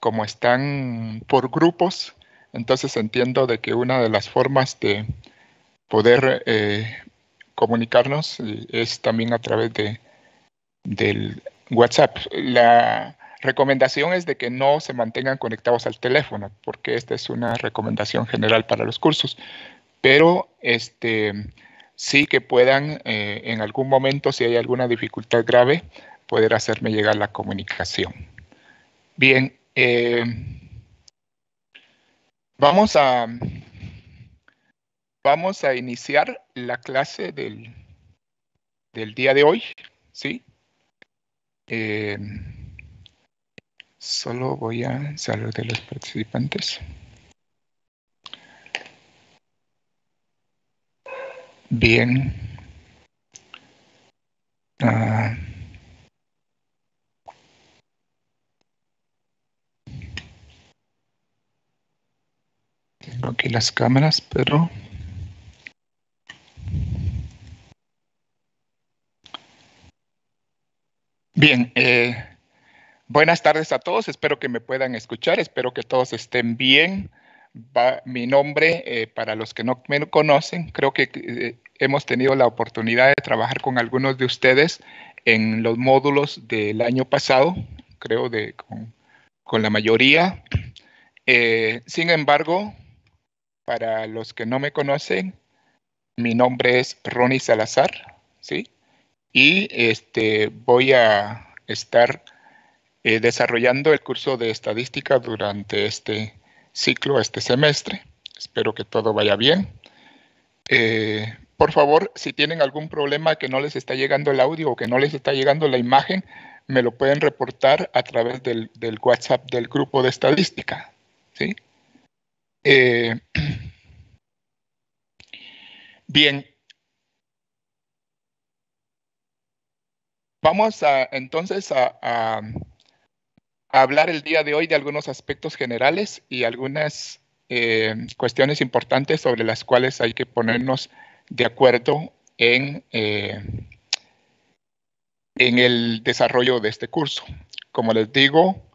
como están por grupos, entonces entiendo de que una de las formas de poder eh, comunicarnos eh, es también a través de, del WhatsApp. La recomendación es de que no se mantengan conectados al teléfono, porque esta es una recomendación general para los cursos, pero este, sí que puedan eh, en algún momento, si hay alguna dificultad grave, poder hacerme llegar la comunicación. Bien, eh, vamos a vamos a iniciar la clase del, del día de hoy, ¿sí? Eh, solo voy a saludar a los participantes. Bien. Ah, aquí las cámaras, pero... Bien, eh, buenas tardes a todos, espero que me puedan escuchar, espero que todos estén bien. mi nombre, eh, para los que no me conocen, creo que eh, hemos tenido la oportunidad de trabajar con algunos de ustedes en los módulos del año pasado, creo de con, la mayoría. sin embargo, para los que no me conocen, mi nombre es Ronnie Salazar, ¿sí? Y este, voy a estar eh, desarrollando el curso de estadística durante este ciclo, este semestre. Espero que todo vaya bien. Eh, por favor, si tienen algún problema que no les está llegando el audio o que no les está llegando la imagen, me lo pueden reportar a través del, del WhatsApp del grupo de estadística. ¿sí? Eh, bien. Vamos a, entonces a, hablar el día de hoy de algunos aspectos generales y algunas eh, cuestiones importantes sobre las cuales hay que ponernos de acuerdo en, eh, en el desarrollo de este curso. Como les digo,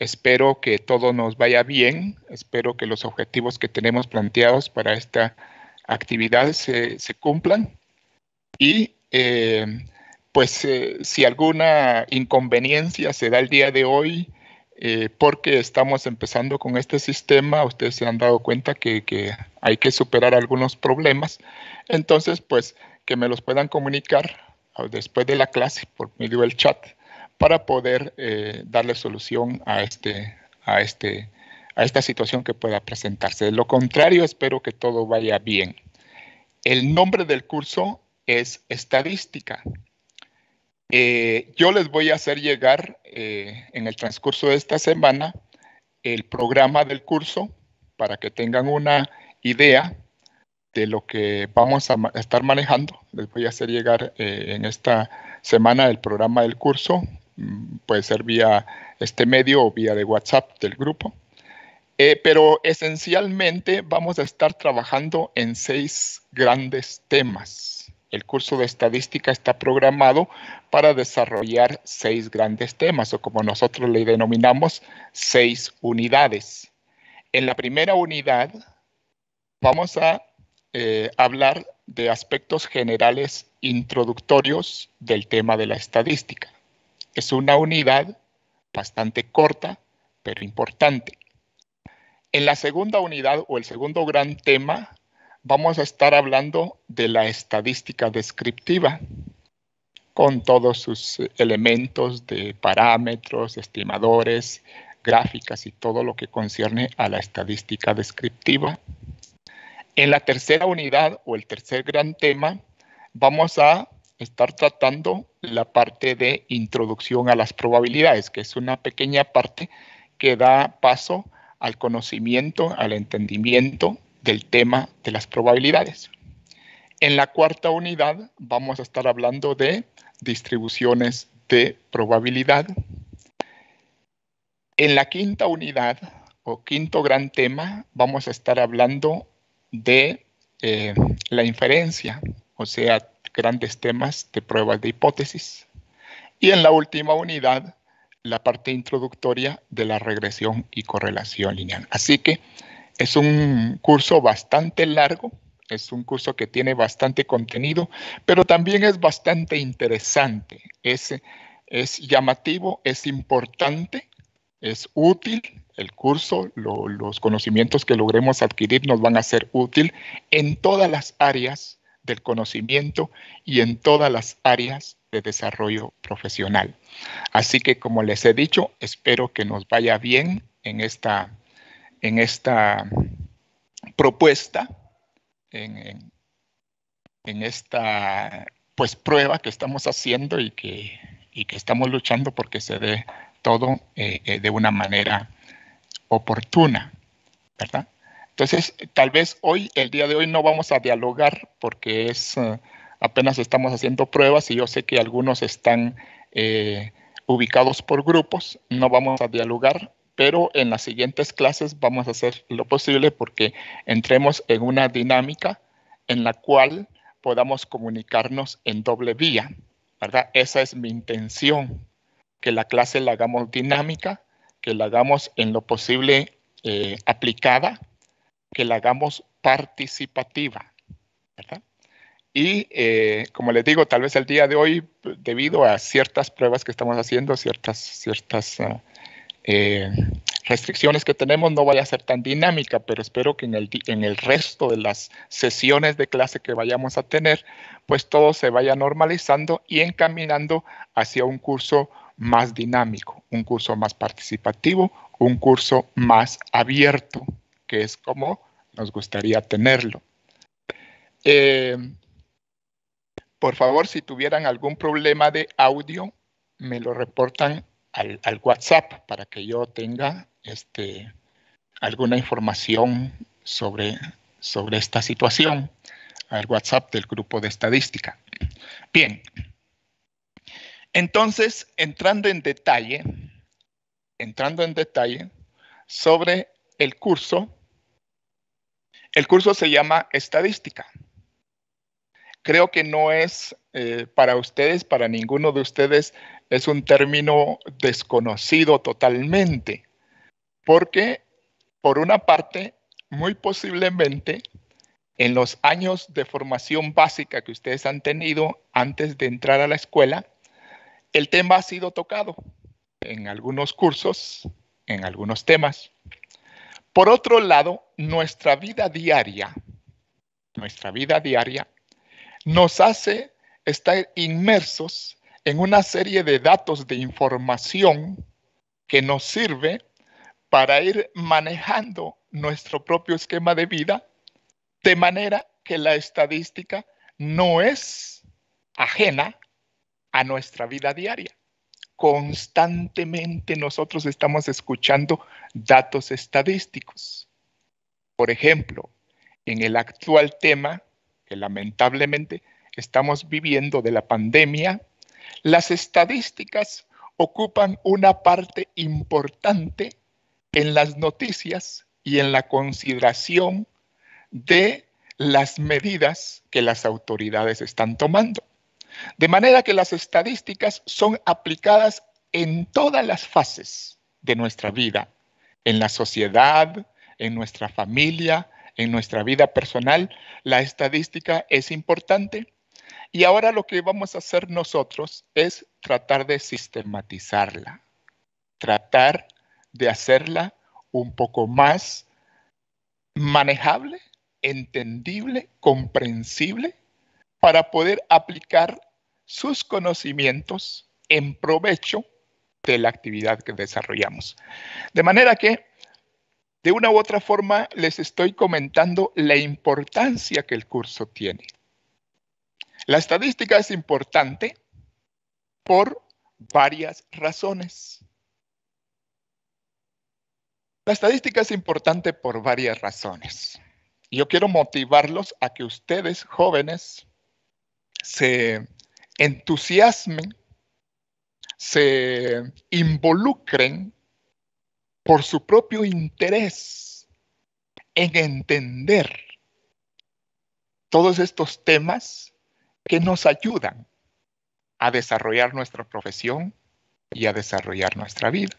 Espero que todo nos vaya bien, espero que los objetivos que tenemos planteados para esta actividad se, cumplan y eh, pues eh, si alguna inconveniencia se da el día de hoy, eh, porque estamos empezando con este sistema, ustedes se han dado cuenta que, que, hay que superar algunos problemas, entonces pues que me los puedan comunicar ah, después de la clase por medio del chat para poder eh, darle solución a, este, a, este, a esta situación que pueda presentarse. De lo contrario, espero que todo vaya bien. El nombre del curso es estadística. Eh, yo les voy a hacer llegar eh, en el transcurso de esta semana el programa del curso para que tengan una idea de lo que vamos a estar manejando. Les voy a hacer llegar en esta semana el programa del curso Mm, puede ser vía este medio o vía de WhatsApp del grupo. Eh, pero esencialmente vamos a estar trabajando en seis grandes temas. El curso de estadística está programado para desarrollar seis grandes temas, o como nosotros le denominamos, seis unidades. En la primera unidad vamos a eh, hablar de aspectos generales introductorios del tema de la estadística. Es una unidad bastante corta, pero importante. En la segunda unidad o el segundo gran tema, vamos a estar hablando de la estadística descriptiva, con todos sus eh, elementos de parámetros, estimadores, gráficas y todo lo que concierne a la estadística descriptiva. En la tercera unidad o el tercer gran tema, vamos a estar tratando la parte de introducción a las probabilidades, que es una pequeña parte que da paso al conocimiento, al entendimiento del tema de las probabilidades. En la cuarta unidad vamos a estar hablando de distribuciones de probabilidad. En la quinta unidad o quinto gran tema vamos a estar hablando de eh, la inferencia, o sea, grandes temas de pruebas de hipótesis. Y en la última unidad, la parte introductoria de la regresión y correlación lineal. Así que es un curso bastante largo, es un curso que tiene bastante contenido, pero también es bastante interesante. Es, es llamativo, es importante, es útil. El curso, los conocimientos que logremos adquirir nos van a ser útil en todas las áreas del conocimiento y en todas las áreas de desarrollo profesional. Así que como les he dicho, espero que nos vaya bien en esta, en esta propuesta, en, esta pues prueba que estamos haciendo y que, y que estamos luchando porque se dé todo eh, eh, de una manera oportuna, ¿verdad? Entonces, tal vez hoy, el día de hoy, no vamos a dialogar porque es eh, apenas estamos haciendo pruebas y yo sé que algunos están eh, ubicados por grupos, no vamos a dialogar, pero en las siguientes clases vamos a hacer lo posible porque entremos en una dinámica en la cual podamos comunicarnos en doble vía, ¿verdad? Esa es mi intención, que la clase la hagamos dinámica, que la hagamos en lo posible eh, aplicada que la hagamos participativa, Y eh, como les digo, tal vez el día de hoy, debido a ciertas pruebas que estamos haciendo, ciertas, ciertas ah, eh, restricciones que tenemos, no vaya a ser tan dinámica, pero espero que en el, en el resto de las sesiones de clase que vayamos a tener, pues todo se vaya normalizando y encaminando hacia un curso más dinámico, un curso más participativo, un curso más abierto, que es como nos gustaría tenerlo. Eh, por favor, si tuvieran algún problema de audio, me lo reportan al, WhatsApp para que yo tenga este, alguna información sobre, sobre esta situación, al WhatsApp del grupo de estadística. Bien, entonces, entrando en detalle, entrando en detalle sobre el curso, el curso se llama Estadística. Creo que no es eh, para ustedes, para ninguno de ustedes, es un término desconocido totalmente, porque por una parte, muy posiblemente en los años de formación básica que ustedes han tenido antes de entrar a la escuela, el tema ha sido tocado en algunos cursos, en algunos temas. Por otro lado, nuestra vida diaria, nuestra vida diaria, nos hace estar inmersos en una serie de datos de información que nos sirve para ir manejando nuestro propio esquema de vida, de manera que la estadística no es ajena a nuestra vida diaria constantemente nosotros estamos escuchando datos estadísticos. Por ejemplo, en el actual tema que lamentablemente estamos viviendo de la pandemia, las estadísticas ocupan una parte importante en las noticias y en la consideración de las medidas que las autoridades están tomando. De manera que las estadísticas son aplicadas en todas las fases de nuestra vida, en la sociedad, en nuestra familia, en nuestra vida personal. La estadística es importante. Y ahora lo que vamos a hacer nosotros es tratar de sistematizarla, tratar de hacerla un poco más manejable, entendible, comprensible, para poder aplicar sus conocimientos en provecho de la actividad que desarrollamos. De manera que, de una u otra forma, les estoy comentando la importancia que el curso tiene. La estadística es importante por varias razones. La estadística es importante por varias razones. Yo quiero motivarlos a que ustedes, jóvenes, se entusiasmen, se involucren por su propio interés en entender todos estos temas que nos ayudan a desarrollar nuestra profesión y a desarrollar nuestra vida.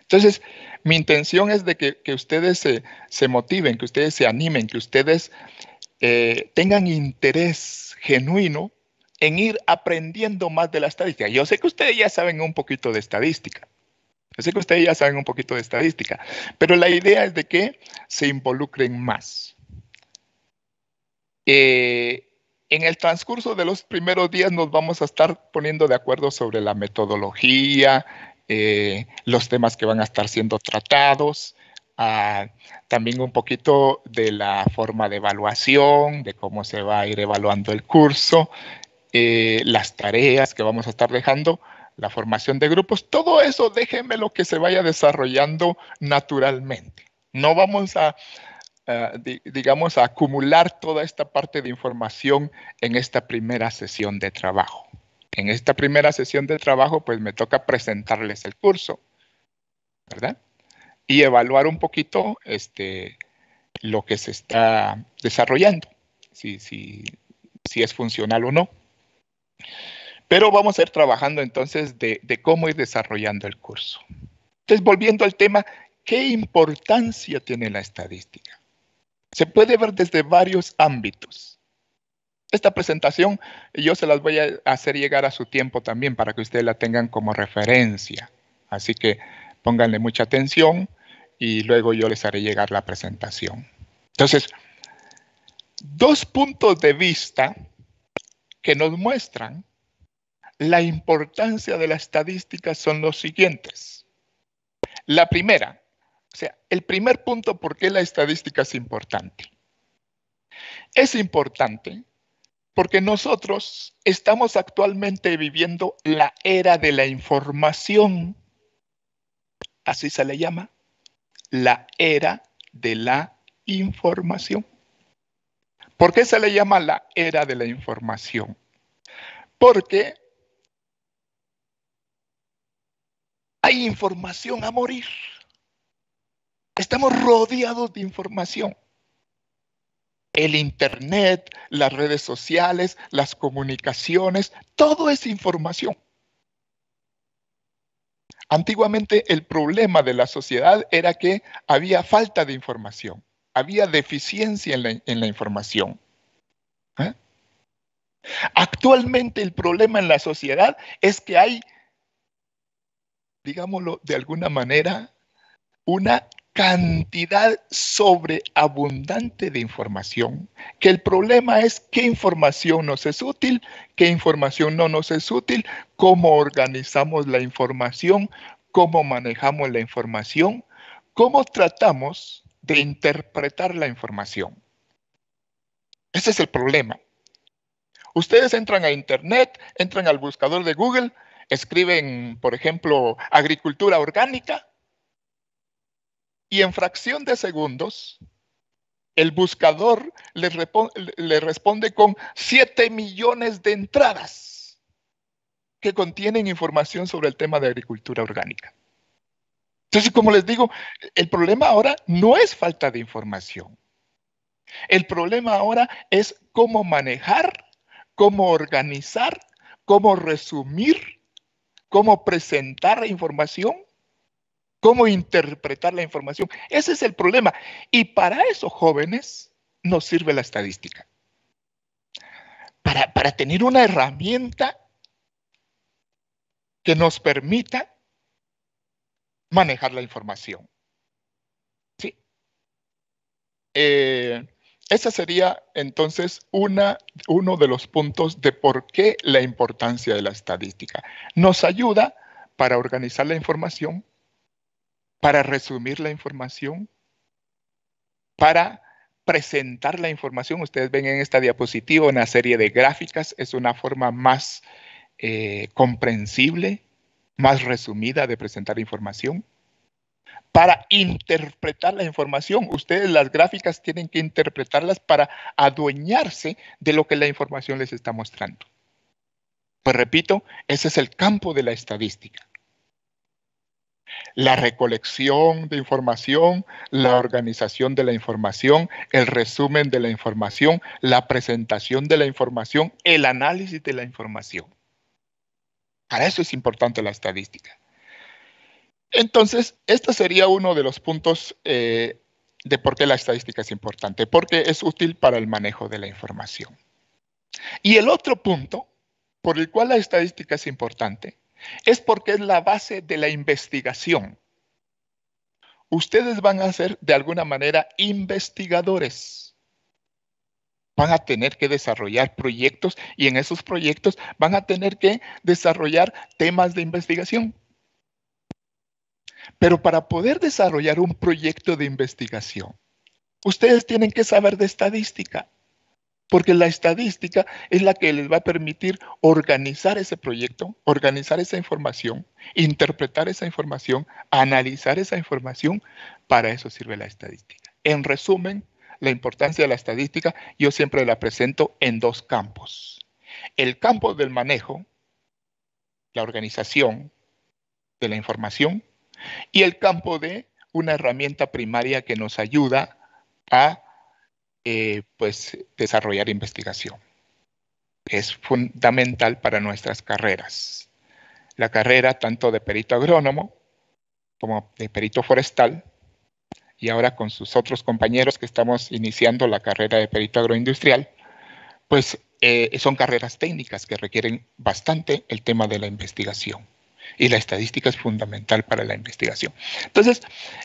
Entonces, mi intención es de que, ustedes se, motiven, que ustedes se animen, que ustedes eh, tengan interés genuino en ir aprendiendo más de la estadística. Yo sé que ustedes ya saben un poquito de estadística. Yo sé que ustedes ya saben un poquito de estadística, pero la idea es de que se involucren más. Eh, en el transcurso de los primeros días nos vamos a estar poniendo de acuerdo sobre la metodología, eh, los temas que van a estar siendo tratados, ah, también un poquito de la forma de evaluación, de cómo se va a ir evaluando el curso, eh, las tareas que vamos a estar dejando, la formación de grupos, todo eso déjenme lo que se vaya desarrollando naturalmente. No vamos a, digamos, a acumular toda esta parte de información en esta primera sesión de trabajo. En esta primera sesión de trabajo, pues me toca presentarles el curso, ¿verdad? Y evaluar un poquito este, lo que se está desarrollando, si es funcional o no. Pero vamos a ir trabajando entonces de, cómo ir desarrollando el curso. Entonces, volviendo al tema, ¿qué importancia tiene la estadística? Se puede ver desde varios ámbitos. Esta presentación yo se las voy a hacer llegar a su tiempo también para que ustedes la tengan como referencia. Así que pónganle mucha atención y luego yo les haré llegar la presentación. Entonces, dos puntos de vista que nos muestran la importancia de la estadística son los siguientes. La primera, o sea, el primer punto por qué la estadística es importante. Es importante porque nosotros estamos actualmente viviendo la era de la información. Así se le llama, la era de la información. ¿Por qué se le llama la era de la información? Porque hay información a morir. Estamos rodeados de información. El Internet, las redes sociales, las comunicaciones, todo es información. Antiguamente el problema de la sociedad era que había falta de información había deficiencia en la, información. ¿Ah? Actualmente el problema en la sociedad es que hay, digámoslo de alguna manera, una cantidad sobreabundante de información, que el problema es qué información nos es útil, qué información no nos es útil, cómo organizamos la información, cómo manejamos la información, cómo tratamos de interpretar la información. Ese es el problema. Ustedes entran a Internet, entran al buscador de Google, escriben, por ejemplo, agricultura orgánica, y en fracción de segundos, el buscador les responde con 7 millones de entradas que contienen información sobre el tema de agricultura orgánica. Entonces, como les digo, el problema ahora no es falta de información. El problema ahora es cómo manejar, cómo organizar, cómo resumir, cómo presentar la información, cómo interpretar la información. Ese es el problema. Y para eso, jóvenes nos sirve la estadística. Para, para tener una herramienta que nos permita manejar la información. ¿Sí? Eh, ese sería entonces una, uno de los puntos de por qué la importancia de la estadística. Nos ayuda para organizar la información, para resumir la información, para presentar la información. Ustedes ven en esta diapositiva una serie de gráficas, es una forma más eh, comprensible más resumida de presentar información. Para interpretar la información, ustedes las gráficas tienen que interpretarlas para adueñarse de lo que la información les está mostrando. Pues repito, ese es el campo de la estadística. La recolección de información, la organización de la información, el resumen de la información, la presentación de la información, el análisis de la información. Para eso es importante la estadística. Entonces, este sería uno de los puntos eh, de por qué la estadística es importante, porque es útil para el manejo de la información. Y el otro punto por el cual la estadística es importante es porque es la base de la investigación. Ustedes van a ser de alguna manera investigadores van a tener que desarrollar proyectos y en esos proyectos van a tener que desarrollar temas de investigación. Pero para poder desarrollar un proyecto de investigación, ustedes tienen que saber de estadística, porque la estadística es la que les va a permitir organizar ese proyecto, organizar esa información, interpretar esa información, analizar esa información. Para eso sirve la estadística. En resumen, la importancia de la estadística, yo siempre la presento en dos campos. El campo del manejo, la organización de la información, y el campo de una herramienta primaria que nos ayuda a eh, pues, desarrollar investigación. Es fundamental para nuestras carreras. La carrera tanto de perito agrónomo como de perito forestal y ahora con sus otros compañeros que estamos iniciando la carrera de perito agroindustrial, pues eh, son carreras técnicas que requieren bastante el tema de la investigación. Y la estadística es fundamental para la investigación. Entonces,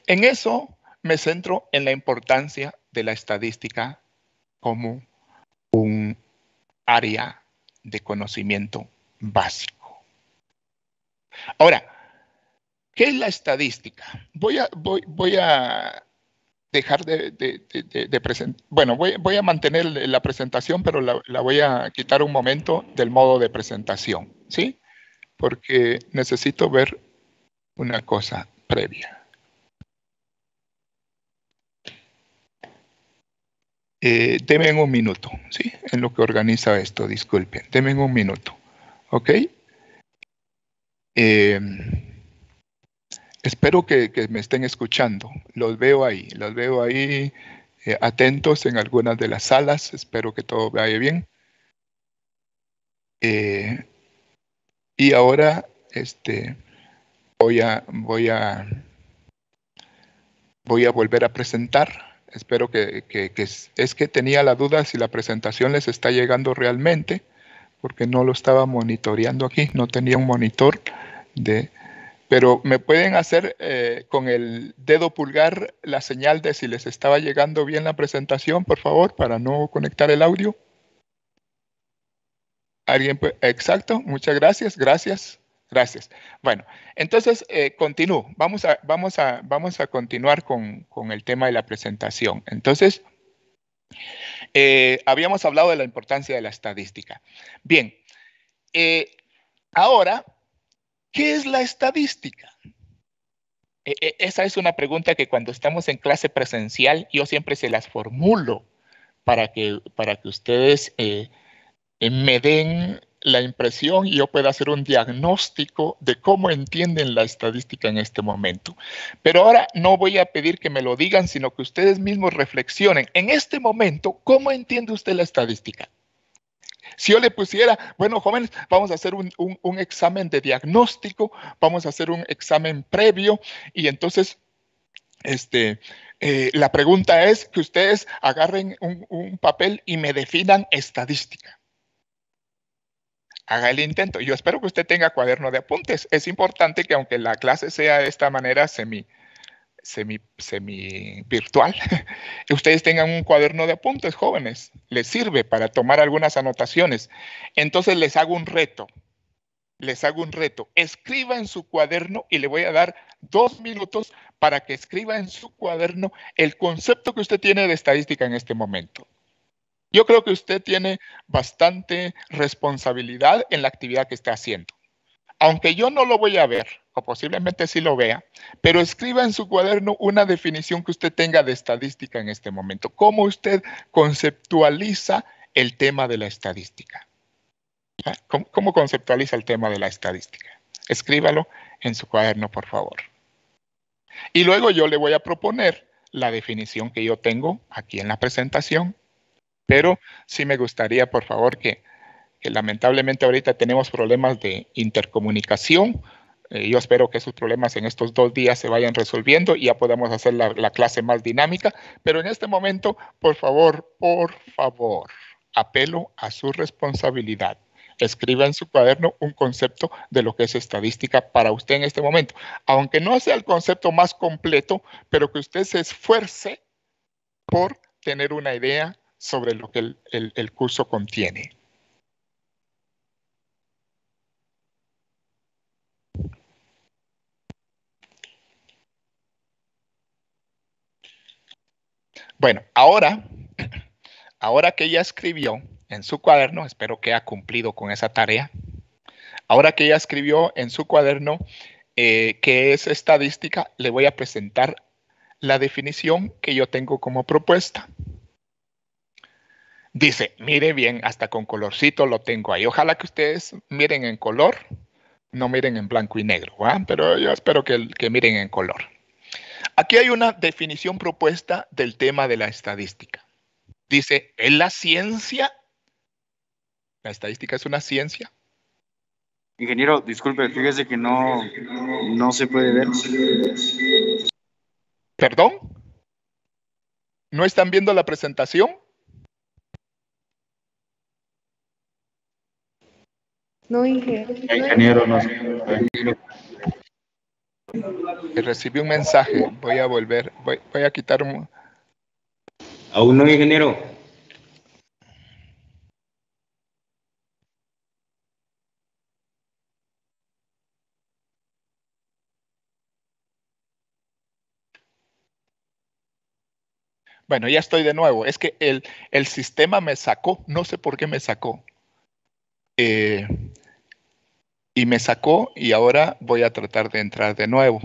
en eso me centro en la importancia de la estadística como un área de conocimiento básico. Ahora, ¿qué es la estadística? Voy a, voy, voy a dejar de, presentar. Bueno, voy, a mantener la presentación, pero la, voy a quitar un momento del modo de presentación, ¿sí? Porque necesito ver una cosa previa. Eh, un minuto, ¿sí? En lo que organiza esto, disculpen. deme un minuto, ¿ok? Eh, espero que, me estén escuchando. Los veo ahí, los veo ahí eh, atentos en algunas de las salas. Espero que todo vaya bien. Eh, y ahora este, voy, a, voy, a, voy a volver a presentar. Espero que, es que tenía la duda si la presentación les está llegando realmente, porque no lo estaba monitoreando aquí, no tenía un monitor de, pero me pueden hacer eh, con el dedo pulgar la señal de si les estaba llegando bien la presentación, por favor, para no conectar el audio. ¿Alguien? Exacto, muchas gracias, gracias, gracias. Bueno, entonces eh, continúo, vamos a, vamos, a, vamos a continuar con, el tema de la presentación. Entonces, eh, habíamos hablado de la importancia de la estadística. Bien, ahora ¿Qué es la estadística? E, e, esa es una pregunta que cuando estamos en clase presencial yo siempre se las formulo para que, para que ustedes eh, eh, me den la impresión y yo pueda hacer un diagnóstico de cómo entienden la estadística en este momento. Pero ahora no voy a pedir que me lo digan, sino que ustedes mismos reflexionen en este momento cómo entiende usted la estadística. Si yo le pusiera, bueno, jóvenes, vamos a hacer un, examen de diagnóstico, vamos a hacer un examen previo y entonces, este, eh, la pregunta es que ustedes agarren un, un, papel y me definan estadística. Haga el intento. Yo espero que usted tenga cuaderno de apuntes. Es importante que aunque la clase sea de esta manera semi, semi, semi virtual, ustedes tengan un cuaderno de apuntes, jóvenes, les sirve para tomar algunas anotaciones. Entonces les hago un reto, les hago un reto, escriba en su cuaderno y le voy a dar dos minutos para que escriba en su cuaderno el concepto que usted tiene de estadística en este momento. Yo creo que usted tiene bastante responsabilidad en la actividad que está haciendo aunque yo no lo voy a ver, o posiblemente sí lo vea, pero escriba en su cuaderno una definición que usted tenga de estadística en este momento. ¿Cómo usted conceptualiza el tema de la estadística? ¿Ah? ¿Cómo, conceptualiza el tema de la estadística? Escríbalo en su cuaderno, por favor. Y luego yo le voy a proponer la definición que yo tengo aquí en la presentación, pero sí me gustaría, por favor, que lamentablemente ahorita tenemos problemas de intercomunicación. Eh, yo espero que esos problemas en estos dos días se vayan resolviendo y ya podamos hacer la, clase más dinámica. Pero en este momento, por favor, por favor, apelo a su responsabilidad escriba en su cuaderno un concepto de lo que es estadística para usted en este momento. Aunque no sea el concepto más completo, pero que usted se esfuerce por tener una idea sobre lo que el curso contiene. Bueno, ahora, ahora que ella escribió en su cuaderno, espero que ha cumplido con esa tarea, ahora que ella escribió en su cuaderno eh, que es estadística, le voy a presentar la definición que yo tengo como propuesta. Dice, mire bien, hasta con colorcito lo tengo ahí. Ojalá que ustedes miren en color, no miren en blanco y negro, pero yo espero que miren en color. Aquí hay una definición propuesta del tema de la estadística. Dice, ¿es la ciencia? ¿La estadística es una ciencia? Ingeniero, disculpe, fíjese que no, no se puede ver. ¿Perdón? ¿No están viendo la presentación? No, ingeniero. Ingeniero, no recibí un mensaje, voy a volver, voy, a quitar un... Aún no, ingeniero. Bueno, ya estoy de nuevo. Es que el, el, sistema me sacó, no sé por qué me sacó. Eh, y me sacó y ahora voy a tratar de entrar de nuevo.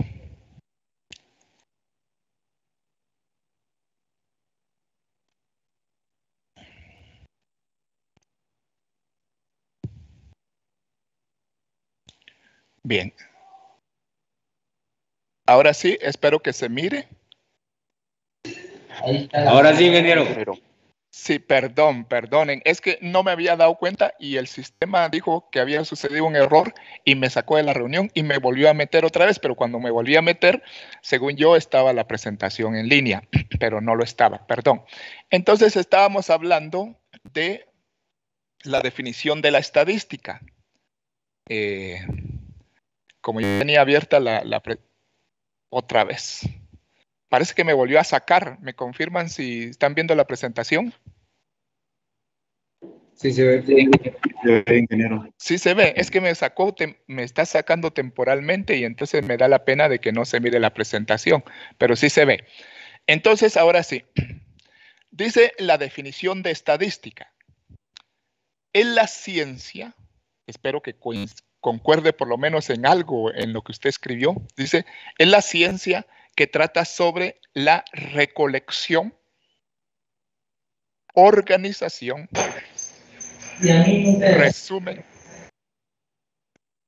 Bien. Ahora sí, espero que se mire. Ahora sí, ingeniero. Sí, perdón, perdonen. Es que no me había dado cuenta y el sistema dijo que había sucedido un error y me sacó de la reunión y me volvió a meter otra vez, pero cuando me volví a meter, según yo, estaba la presentación en línea, pero no lo estaba, perdón. Entonces estábamos hablando de la definición de la estadística. Eh, como yo tenía abierta la otra vez. Parece que me volvió a sacar. ¿Me confirman si están viendo la presentación? Sí, se ve. Sí, se ve, ingeniero. Sí, se ve. Es que me sacó, me está sacando temporalmente y entonces me da la pena de que no se mire la presentación, pero sí se ve. Entonces, ahora sí. Dice la definición de estadística. Es la ciencia, espero que concuerde por lo menos en algo en lo que usted escribió. Dice, es la ciencia que trata sobre la recolección, organización, resumen,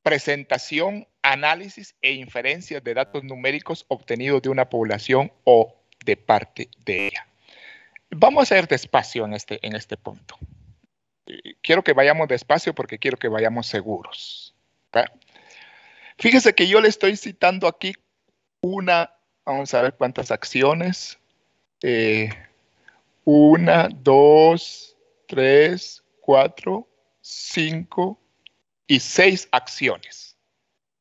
presentación, análisis e inferencias de datos numéricos obtenidos de una población o de parte de ella. Vamos a ir despacio en este, en este punto. Eh, quiero que vayamos despacio porque quiero que vayamos seguros. Fíjese que yo le estoy citando aquí una vamos a ver cuántas acciones. Eh, una, dos, tres, cuatro, cinco y seis acciones.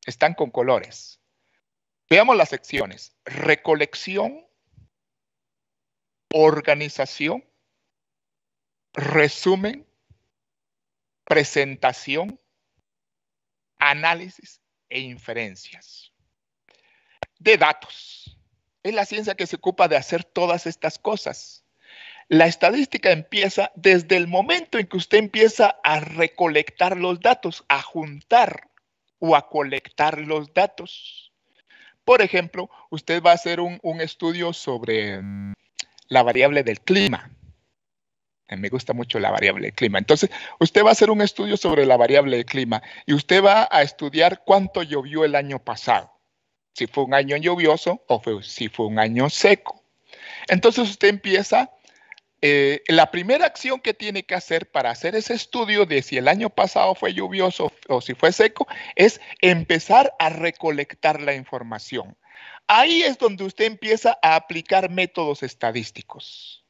Están con colores. Veamos las secciones. Recolección, organización, resumen, presentación, análisis e inferencias de datos. Es la ciencia que se ocupa de hacer todas estas cosas. La estadística empieza desde el momento en que usted empieza a recolectar los datos, a juntar o a colectar los datos. Por ejemplo, usted va a hacer un, estudio sobre mm, la variable del clima. Me gusta mucho la variable del clima. Entonces, usted va a hacer un estudio sobre la variable del clima y usted va a estudiar cuánto llovió el año pasado si fue un año lluvioso o si fue un año seco. Entonces usted empieza, eh, la primera acción que tiene que hacer para hacer ese estudio de si el año pasado fue lluvioso o si fue seco es empezar a recolectar la información. Ahí es donde usted empieza a aplicar métodos estadísticos.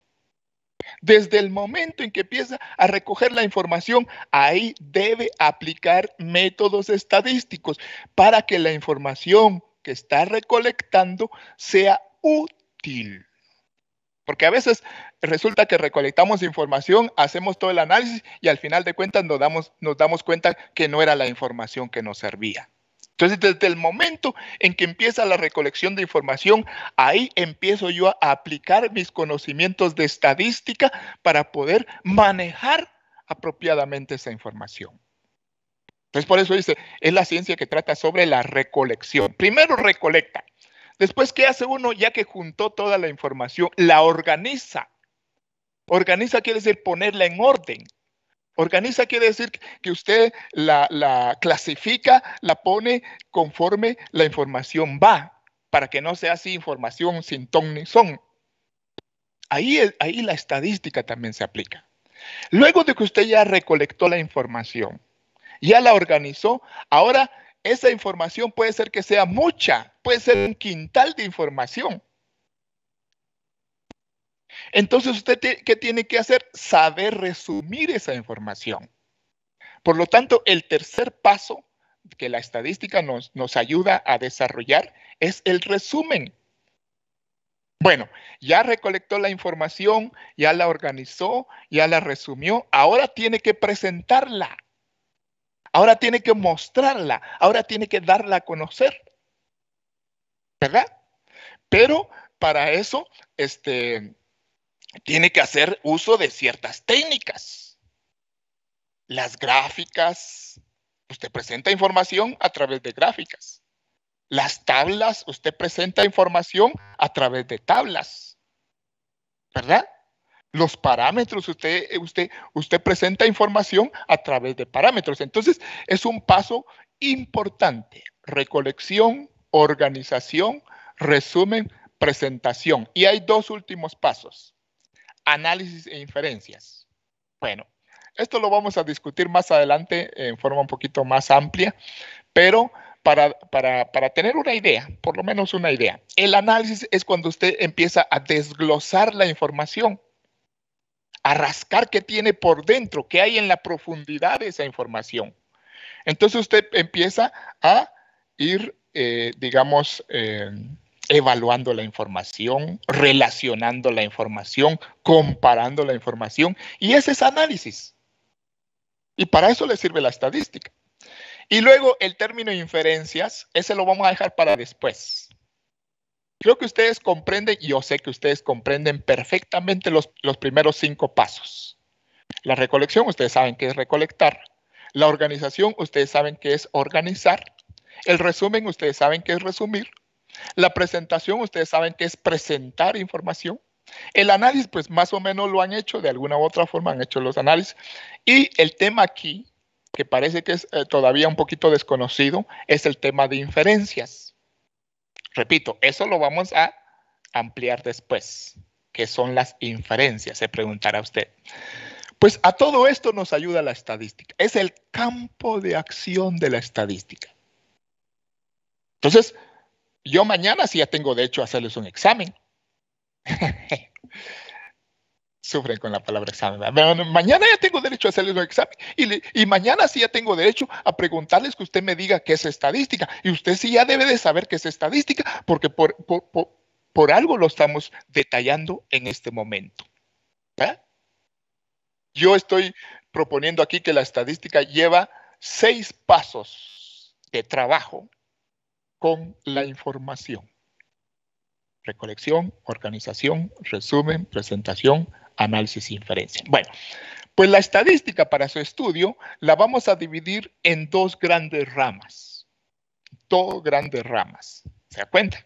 Desde el momento en que empieza a recoger la información, ahí debe aplicar métodos estadísticos para que la información que está recolectando sea útil. Porque a veces resulta que recolectamos información, hacemos todo el análisis y al final de cuentas nos damos, nos damos cuenta que no era la información que nos servía. Entonces, desde el momento en que empieza la recolección de información, ahí empiezo yo a aplicar mis conocimientos de estadística para poder manejar apropiadamente esa información. Entonces, por eso dice, es la ciencia que trata sobre la recolección. Primero recolecta. Después, ¿qué hace uno? Ya que juntó toda la información, la organiza. Organiza quiere decir ponerla en orden. Organiza quiere decir que usted la, clasifica, la pone conforme la información va, para que no sea así información sin ton ni son. Ahí, ahí la estadística también se aplica. Luego de que usted ya recolectó la información, ya la organizó. Ahora, esa información puede ser que sea mucha, puede ser un quintal de información. Entonces, ¿usted qué tiene que hacer? Saber resumir esa información. Por lo tanto, el tercer paso que la estadística nos, nos ayuda a desarrollar es el resumen. Bueno, ya recolectó la información, ya la organizó, ya la resumió, ahora tiene que presentarla Ahora tiene que mostrarla, ahora tiene que darla a conocer. ¿Verdad? Pero para eso, este, tiene que hacer uso de ciertas técnicas. Las gráficas, usted presenta información a través de gráficas. Las tablas, usted presenta información a través de tablas. ¿Verdad? los parámetros, usted, usted, usted presenta información a través de parámetros. Entonces, es un paso importante. Recolección, organización, resumen, presentación. Y hay dos últimos pasos. Análisis e inferencias. Bueno, esto lo vamos a discutir más adelante en forma un poquito más amplia, pero para, para, tener una idea, por lo menos una idea. El análisis es cuando usted empieza a desglosar la información a rascar qué tiene por dentro, qué hay en la profundidad de esa información. Entonces usted empieza a ir, eh, digamos, em, evaluando la información, relacionando la información, comparando la información, y ese es análisis. Y para eso le sirve la estadística. Y luego el término inferencias, ese lo vamos a dejar para después creo que ustedes comprenden, y yo sé que ustedes comprenden perfectamente los, primeros cinco pasos. La recolección, ustedes saben que es recolectar. La organización, ustedes saben que es organizar. El resumen, ustedes saben que es resumir. La presentación, ustedes saben que es presentar información. El análisis, pues más o menos lo han hecho, de alguna u otra forma han hecho los análisis. Y el tema aquí, que parece que es eh, todavía un poquito desconocido, es el tema de inferencias. Repito, eso lo vamos a ampliar después, que son las inferencias, se preguntará usted. Pues a todo esto nos ayuda la estadística. Es el campo de acción de la estadística. Entonces, yo mañana sí ya tengo derecho a hacerles un examen. sufren con la palabra examen. mañana ya tengo derecho a hacerles un examen y, mañana sí ya tengo derecho a preguntarles que usted me diga qué es estadística. Y usted sí ya debe de saber qué es estadística porque por, por, algo lo estamos detallando en este momento. Yo estoy proponiendo aquí que la estadística lleva seis pasos de trabajo con la información. Recolección, organización, resumen, presentación, análisis e inferencia. Bueno, pues la estadística para su estudio la vamos a dividir en dos grandes ramas. Dos grandes ramas. ¿Se da cuenta?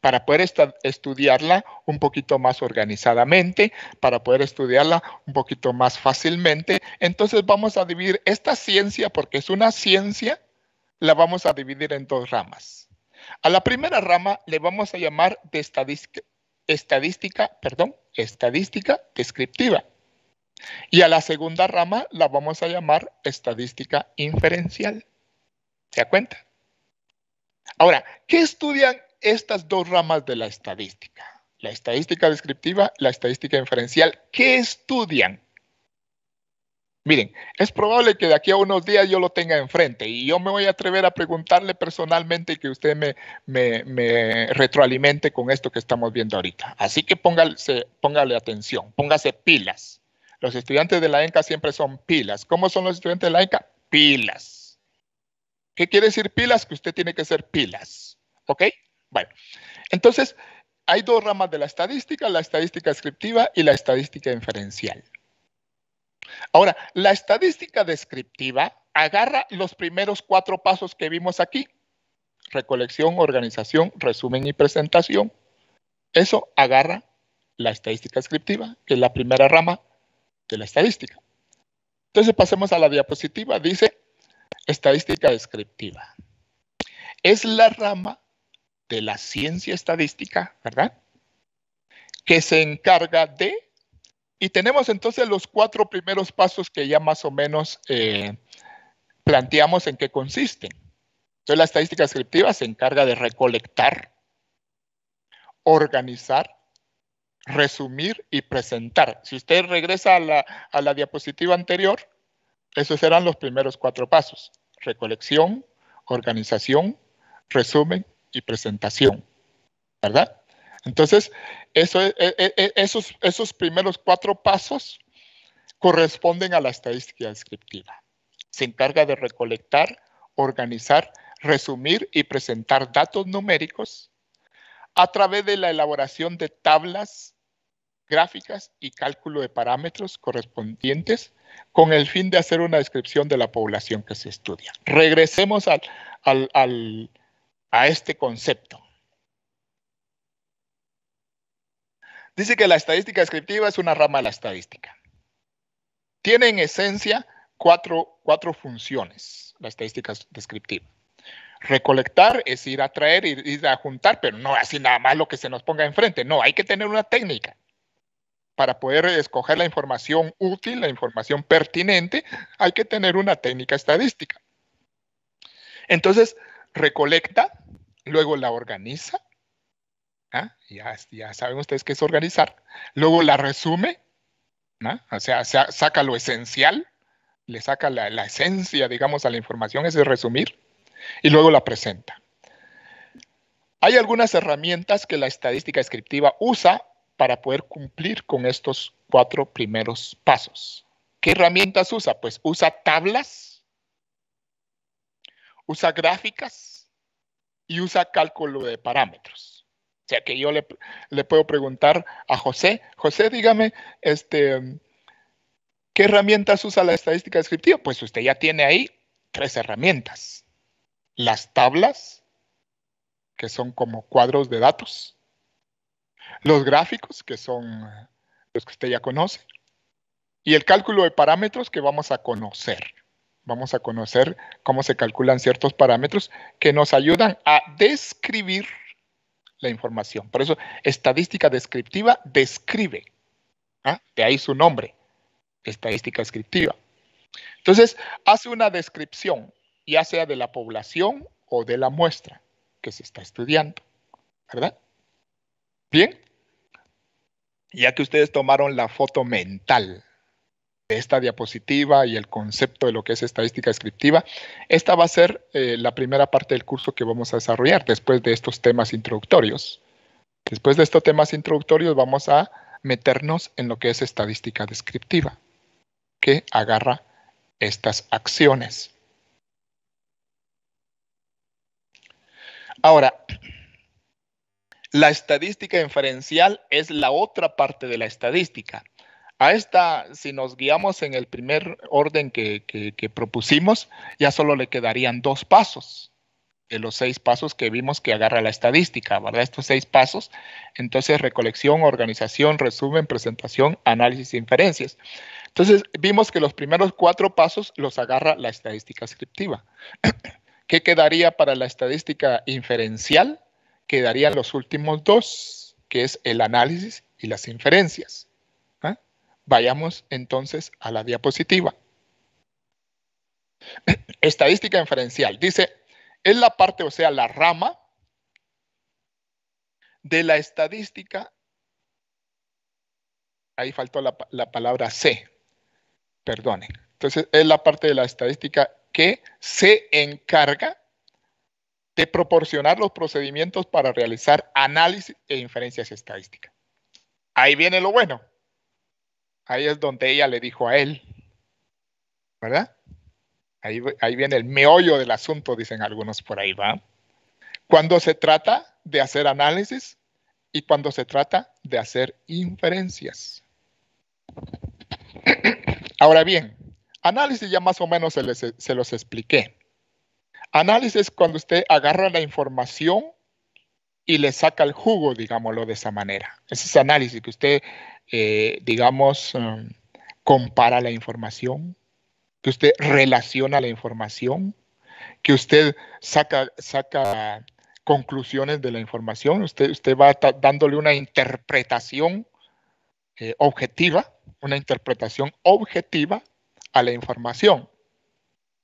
Para poder estudiarla un poquito más organizadamente, para poder estudiarla un poquito más fácilmente, entonces vamos a dividir esta ciencia, porque es una ciencia, la vamos a dividir en dos ramas. A la primera rama le vamos a llamar de estadística, estadística, perdón, estadística descriptiva. Y a la segunda rama la vamos a llamar estadística inferencial. ¿Se da cuenta? Ahora, ¿qué estudian estas dos ramas de la estadística? La estadística descriptiva, la estadística inferencial. ¿Qué estudian? Miren, es probable que de aquí a unos días yo lo tenga enfrente y yo me voy a atrever a preguntarle personalmente que usted me, retroalimente con esto que estamos viendo ahorita. Así que póngase, póngale atención, póngase pilas. Los estudiantes de la ENCA siempre son pilas. ¿Cómo son los estudiantes de la ENCA? Pilas. ¿Qué quiere decir pilas? Que usted tiene que ser pilas. ¿Ok? Bueno, entonces hay dos ramas de la estadística, la estadística descriptiva y la estadística inferencial. Ahora, la estadística descriptiva agarra los primeros cuatro pasos que vimos aquí. Recolección, organización, resumen y presentación. Eso agarra la estadística descriptiva, que es la primera rama de la estadística. Entonces pasemos a la diapositiva. Dice estadística descriptiva. Es la rama de la ciencia estadística, ¿verdad? Que se encarga de y tenemos entonces los cuatro primeros pasos que ya más o menos eh, planteamos en qué consisten. Entonces la estadística descriptiva se encarga de recolectar, organizar, resumir y presentar. Si usted regresa a la, a la diapositiva anterior, esos serán los primeros cuatro pasos. Recolección, organización, resumen y presentación. ¿Verdad? Entonces, e, e, e, esos, primeros cuatro pasos corresponden a la estadística descriptiva. Se encarga de recolectar, organizar, resumir y presentar datos numéricos a través de la elaboración de tablas gráficas y cálculo de parámetros correspondientes con el fin de hacer una descripción de la población que se estudia. Regresemos al, al, a este concepto. Dice que la estadística descriptiva es una rama de la estadística. Tiene en esencia cuatro, funciones, la estadística descriptiva. Recolectar es ir a traer, ir, ir a juntar, pero no así nada más lo que se nos ponga enfrente. No, hay que tener una técnica para poder escoger la información útil, la información pertinente, hay que tener una técnica estadística. Entonces, recolecta, luego la organiza, ¿Ah? Ya, saben ustedes qué es organizar. Luego la resume, o sea, saca lo esencial, le saca la, esencia, digamos, a la información, ese es resumir, y luego la presenta. Hay algunas herramientas que la estadística descriptiva usa para poder cumplir con estos cuatro primeros pasos. ¿Qué herramientas usa? Pues usa tablas, usa gráficas y usa cálculo de parámetros. O sea que yo le, puedo preguntar a José, José, dígame, este, ¿qué herramientas usa la estadística descriptiva? Pues usted ya tiene ahí tres herramientas. Las tablas, que son como cuadros de datos. Los gráficos, que son los que usted ya conoce. Y el cálculo de parámetros que vamos a conocer. Vamos a conocer cómo se calculan ciertos parámetros que nos ayudan a describir la información. Por eso, estadística descriptiva describe. ¿ah? De ahí su nombre, estadística descriptiva. Entonces, hace una descripción, ya sea de la población o de la muestra que se está estudiando. ¿Verdad? Bien. Ya que ustedes tomaron la foto mental esta diapositiva y el concepto de lo que es estadística descriptiva. Esta va a ser eh, la primera parte del curso que vamos a desarrollar después de estos temas introductorios. Después de estos temas introductorios vamos a meternos en lo que es estadística descriptiva, que agarra estas acciones. Ahora, la estadística inferencial es la otra parte de la estadística. A esta, si nos guiamos en el primer orden que, propusimos, ya solo le quedarían dos pasos de los seis pasos que vimos que agarra la estadística, ¿verdad? Estos seis pasos, entonces recolección, organización, resumen, presentación, análisis e inferencias. Entonces vimos que los primeros cuatro pasos los agarra la estadística descriptiva. ¿Qué quedaría para la estadística inferencial? Quedarían los últimos dos, que es el análisis y las inferencias. Vayamos entonces a la diapositiva. Estadística inferencial. Dice, es la parte, o sea, la rama de la estadística. Ahí faltó la, palabra C. Perdone. Entonces, es la parte de la estadística que se encarga de proporcionar los procedimientos para realizar análisis e inferencias estadísticas. Ahí viene lo bueno. Ahí es donde ella le dijo a él, ¿verdad? Ahí, viene el meollo del asunto, dicen algunos por ahí, ¿va? Cuando se trata de hacer análisis y cuando se trata de hacer inferencias. Ahora bien, análisis ya más o menos se, los expliqué. Análisis cuando usted agarra la información y le saca el jugo, digámoslo de esa manera. Es ese análisis que usted, eh, digamos, mm, compara la información, que usted relaciona la información, que usted saca, saca conclusiones de la información, usted, usted va dándole una interpretación eh, objetiva, una interpretación objetiva a la información.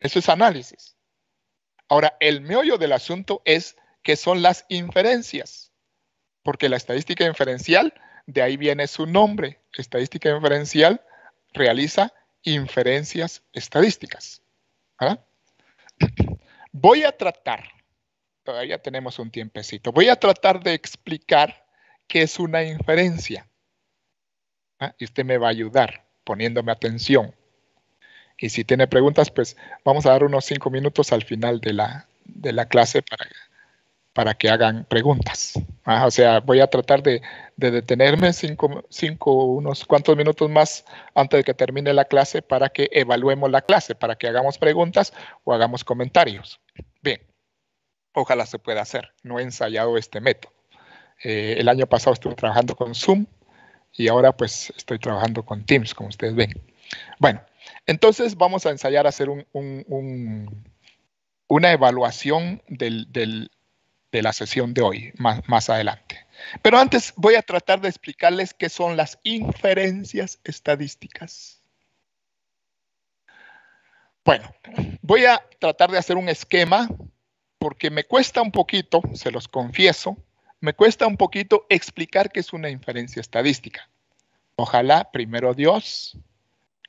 Eso es análisis. Ahora, el meollo del asunto es que son las inferencias, porque la estadística inferencial, de ahí viene su nombre, estadística inferencial realiza inferencias estadísticas. Voy a tratar, todavía tenemos un tiempecito, voy a tratar de explicar qué es una inferencia. Y usted me va a ayudar poniéndome atención. Y si tiene preguntas, pues vamos a dar unos cinco minutos al final de la, de la clase para para que hagan preguntas. Ah, o sea, voy a tratar de, detenerme cinco, cinco, unos cuantos minutos más antes de que termine la clase para que evaluemos la clase, para que hagamos preguntas o hagamos comentarios. Bien, ojalá se pueda hacer. No he ensayado este método. Eh, el año pasado estuve trabajando con Zoom y ahora pues estoy trabajando con Teams, como ustedes ven. Bueno, entonces vamos a ensayar a hacer una evaluación del, de la sesión de hoy, más, adelante. Pero antes voy a tratar de explicarles qué son las inferencias estadísticas. Bueno, voy a tratar de hacer un esquema porque me cuesta un poquito, se los confieso, me cuesta un poquito explicar qué es una inferencia estadística. Ojalá primero Dios